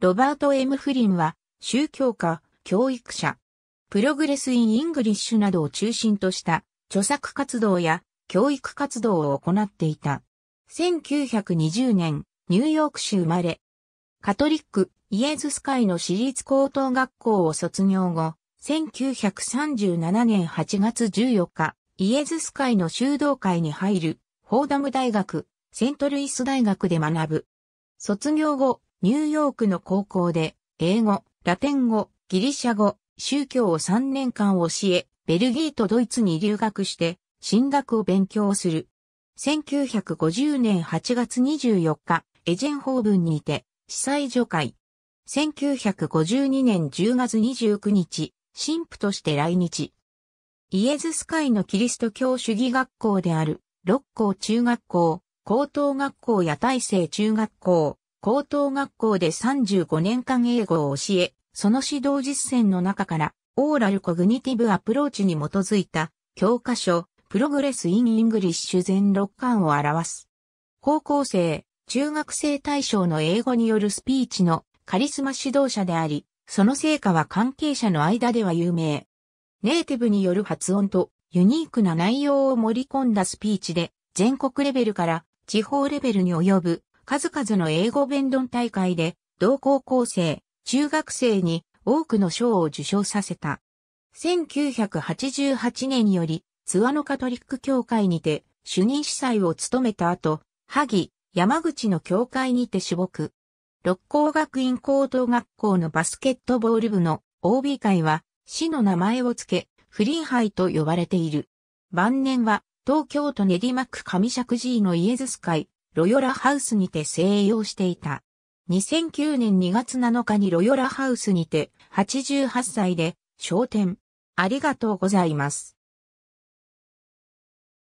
ロバート・エム・フリンは、宗教家、教育者、プログレス・イン・イングリッシュなどを中心とした著作活動や教育活動を行っていた。1920年、ニューヨーク州生まれ、カトリック、イエズス会の私立高等学校を卒業後、1937年8月14日、イエズス会の修道会に入る、フォーダム大学、セントルイス大学で学ぶ。卒業後、ニューヨークの高校で、英語、ラテン語、ギリシャ語、宗教を3年間教え、ベルギーとドイツに留学して、進学を勉強する。1950年8月24日、エジェンホーブンにて、司祭除会。1952年10月29日、神父として来日。イエズス会のキリスト教主義学校である、六校中学校、高等学校や大成中学校、高等学校で35年間英語を教え、その指導実践の中から、オーラルコグニティブアプローチに基づいた、教科書、プログレス・イン・イングリッシュ全6巻を表す。高校生、中学生対象の英語によるスピーチのカリスマ指導者であり、その成果は関係者の間では有名。ネイティブによる発音とユニークな内容を盛り込んだスピーチで、全国レベルから地方レベルに及ぶ数々の英語弁論大会で、同高校生、中学生に多くの賞を受賞させた。1988年より、ツアノカトリック協会にて主任司祭を務めた後、萩、山口の教会にて種木。六甲学院高等学校のバスケットボール部の OB 会は、市の名前を付け、不倫杯と呼ばれている。晩年は、東京都練馬区上石神井のイエズス会、ロヨラハウスにて静養していた。2009年2月7日にロヨラハウスにて88歳で、昇天。ありがとうございます。